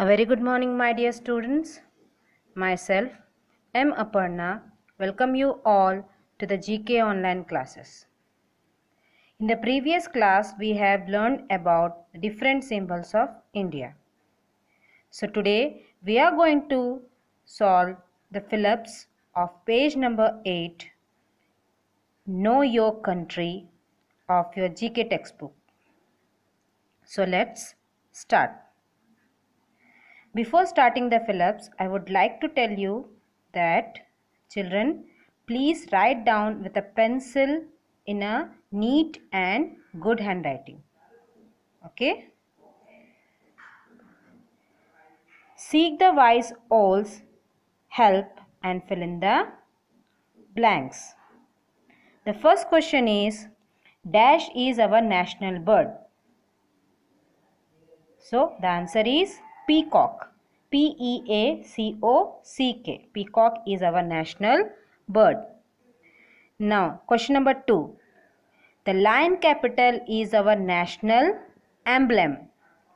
A very good morning my dear students. Myself M. Aparna welcome you all to the GK online classes. In the previous class we have learned about different symbols of India. So today we are going to solve the Phillips of page number 8 Know Your Country of your GK textbook. So let's start. Before starting the fill-ups, I would like to tell you that children, please write down with a pencil in a neat and good handwriting. Okay? Seek the wise all's help and fill in the blanks. The first question is Dash is our national bird. So the answer is peacock. P E A C O C K. Peacock is our national bird. Now, question number two. The lion capital is our national emblem.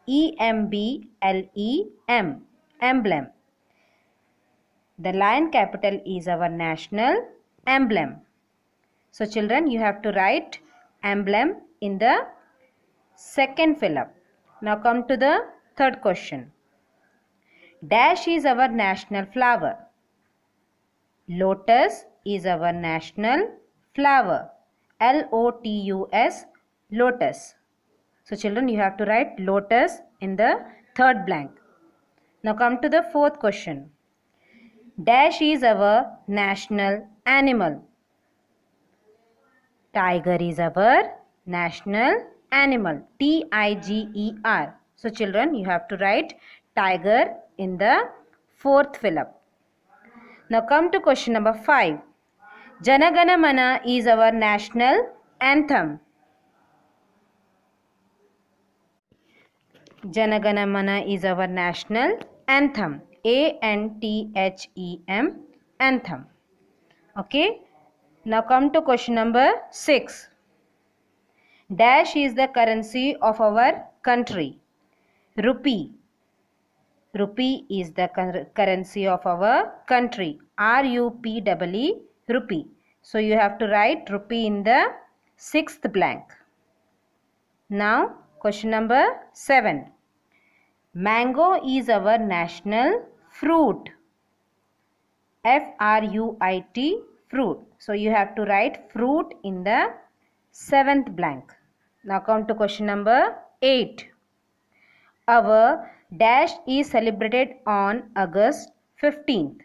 E M B L E M. Emblem. The lion capital is our national emblem. So, children, you have to write emblem in the second fill up. Now, come to the third question. Dash is our national flower. Lotus is our national flower. L O T U S, lotus. So, children, you have to write lotus in the third blank. Now, come to the fourth question. Dash is our national animal. Tiger is our national animal. T I G E R. So, children, you have to write tiger in the fourth up. Now come to question number 5. Janagana Mana is our national anthem. Janagana Mana is our national anthem. A N T H E M anthem. Okay. Now come to question number 6. Dash is the currency of our country. Rupee. Rupee is the currency of our country. R-U-P-E-E, rupee. So you have to write rupee in the sixth blank. Now question number 7. Mango is our national fruit. F-R-U-I-T fruit. So you have to write fruit in the seventh blank. Now come to question number 8. Our dash is celebrated on August 15th.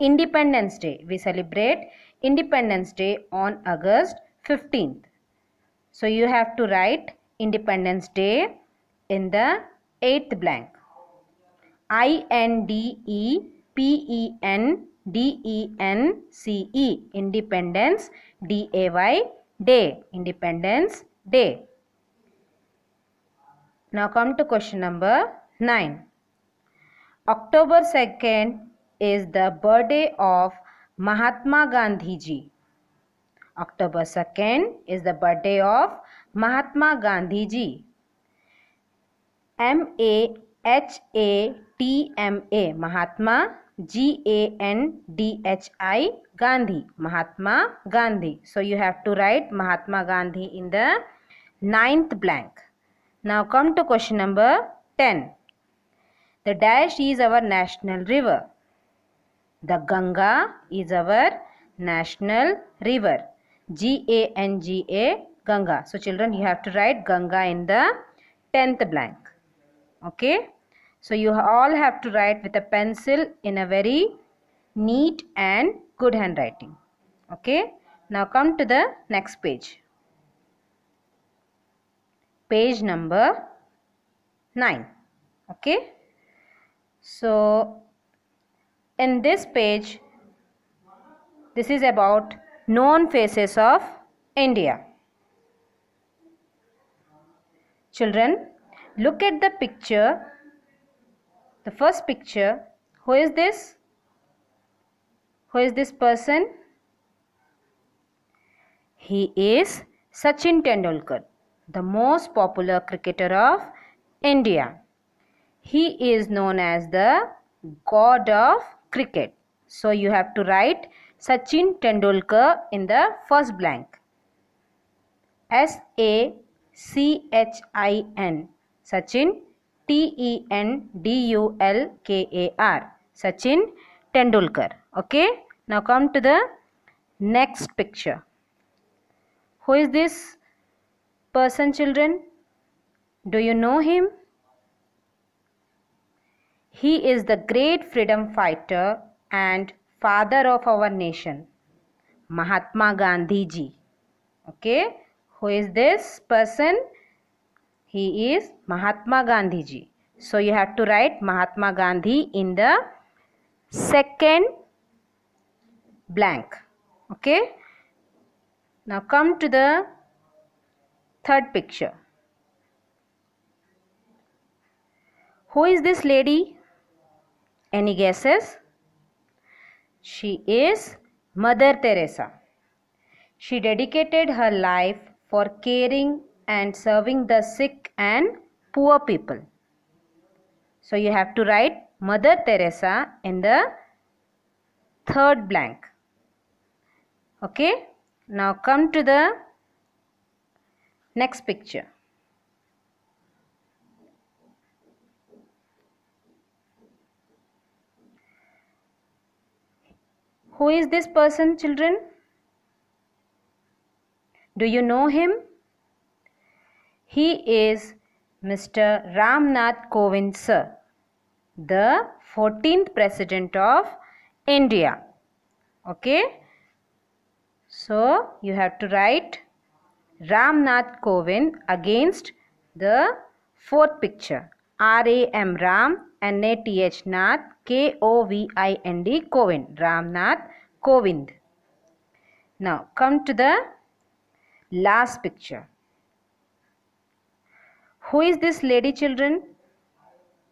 Independence Day. We celebrate Independence Day on August 15th. So you have to write Independence Day in the 8th blank. I N D E P E N D E N C E Independence D A Y Day Independence Day now come to question number 9. October 2nd is the birthday of Mahatma Gandhi ji. October 2nd is the birthday of Mahatma Gandhi ji. M A H A T M A Mahatma G A N D H I Gandhi Mahatma Gandhi. So you have to write Mahatma Gandhi in the ninth blank. Now come to question number 10. The Dash is our national river. The Ganga is our national river. G-A-N-G-A, Ganga. So children, you have to write Ganga in the 10th blank. Okay. So you all have to write with a pencil in a very neat and good handwriting. Okay. Now come to the next page page number 9 okay so in this page this is about known faces of India children look at the picture the first picture who is this who is this person he is Sachin Tendulkar the most popular cricketer of India. He is known as the god of cricket. So you have to write Sachin Tendulkar in the first blank. S A C H I N Sachin T E N D U L K A R Sachin Tendulkar. Okay. Now come to the next picture. Who is this person, children? Do you know him? He is the great freedom fighter and father of our nation, Mahatma Gandhi ji. Okay, who is this person? He is Mahatma Gandhi ji. So you have to write Mahatma Gandhi in the second blank. Okay, now come to the Third picture. Who is this lady? Any guesses? She is Mother Teresa. She dedicated her life for caring and serving the sick and poor people. So you have to write Mother Teresa in the third blank. Okay. Now come to the Next picture. Who is this person, children? Do you know him? He is Mr. Ramnath Kovind, sir, the 14th President of India. Okay? So, you have to write Ramnath Kovind against the fourth picture R A M Ram N A T H Nath K O V I N D Kovind Ramnath Kovind. Now come to the last picture. Who is this lady children?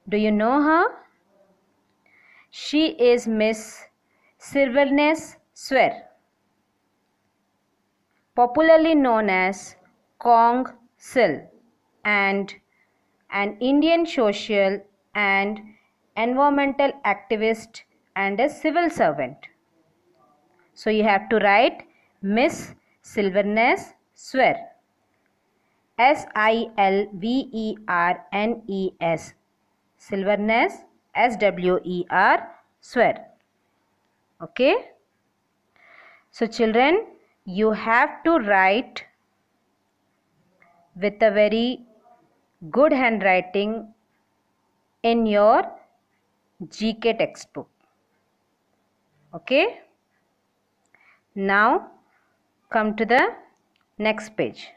Do you know her? She is Miss Silverness Swear popularly known as Kong Sil, and an Indian social and environmental activist and a civil servant. So you have to write Miss Silverness Swear. S I L V E R N E S. Silverness S W E R Swear. Okay. So children you have to write with a very good handwriting in your GK textbook. Okay. Now come to the next page.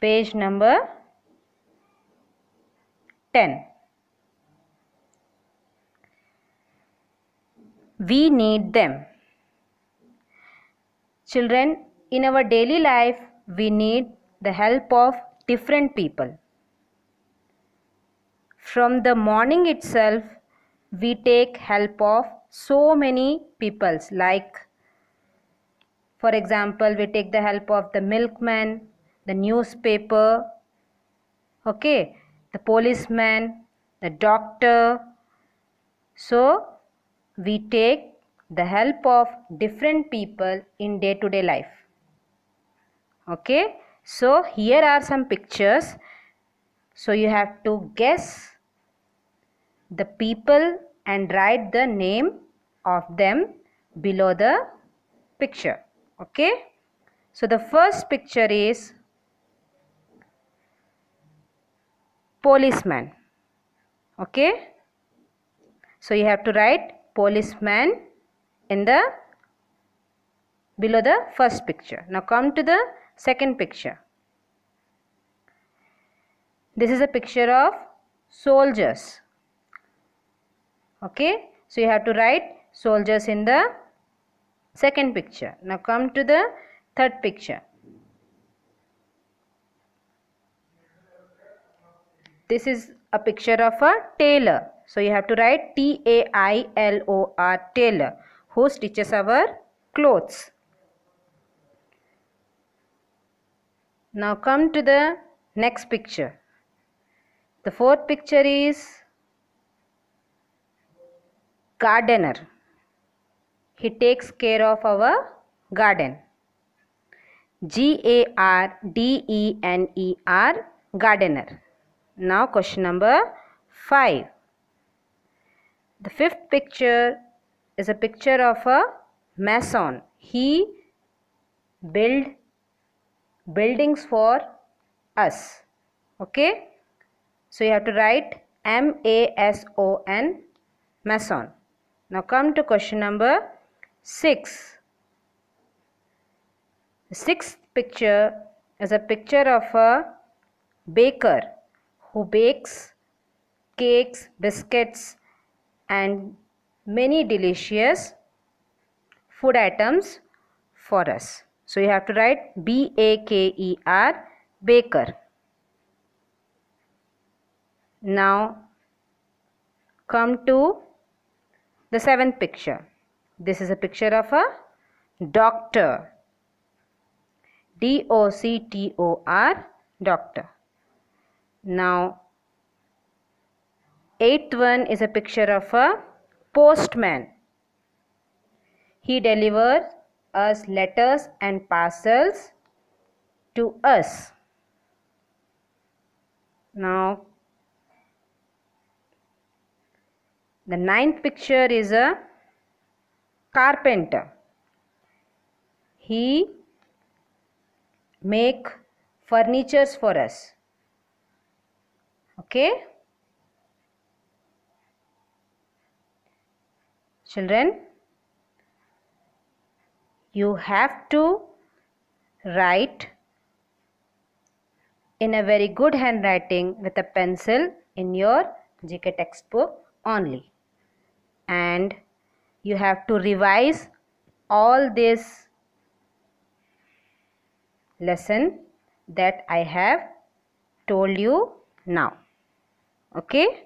Page number 10. We need them. Children, in our daily life, we need the help of different people. From the morning itself, we take help of so many peoples like for example we take the help of the milkman the newspaper okay the policeman the doctor so we take the help of different people in day to day life. Okay, so here are some pictures. So you have to guess the people and write the name of them below the picture. Okay, so the first picture is policeman. Okay, so you have to write policeman in the below the first picture. Now come to the second picture. This is a picture of soldiers. Okay, so you have to write soldiers in the second picture. Now come to the third picture. This is a picture of a tailor. So you have to write T A I L O R tailor who stitches our clothes. Now come to the next picture. The fourth picture is gardener. He takes care of our garden. G A R D E N E R gardener. Now question number 5. The fifth picture is a picture of a mason. He build buildings for us. Okay. So you have to write M A S O N mason. Now come to question number 6. The sixth picture is a picture of a baker who bakes cakes, biscuits and many delicious food items for us. So you have to write B A K E R baker. Now come to the seventh picture. This is a picture of a doctor. D O C T O R doctor. Now eighth one is a picture of a postman. He delivers us letters and parcels to us. Now, the ninth picture is a carpenter. He make furnitures for us. Okay. Children, you have to write in a very good handwriting with a pencil in your GK textbook only. And you have to revise all this lesson that I have told you now. Okay.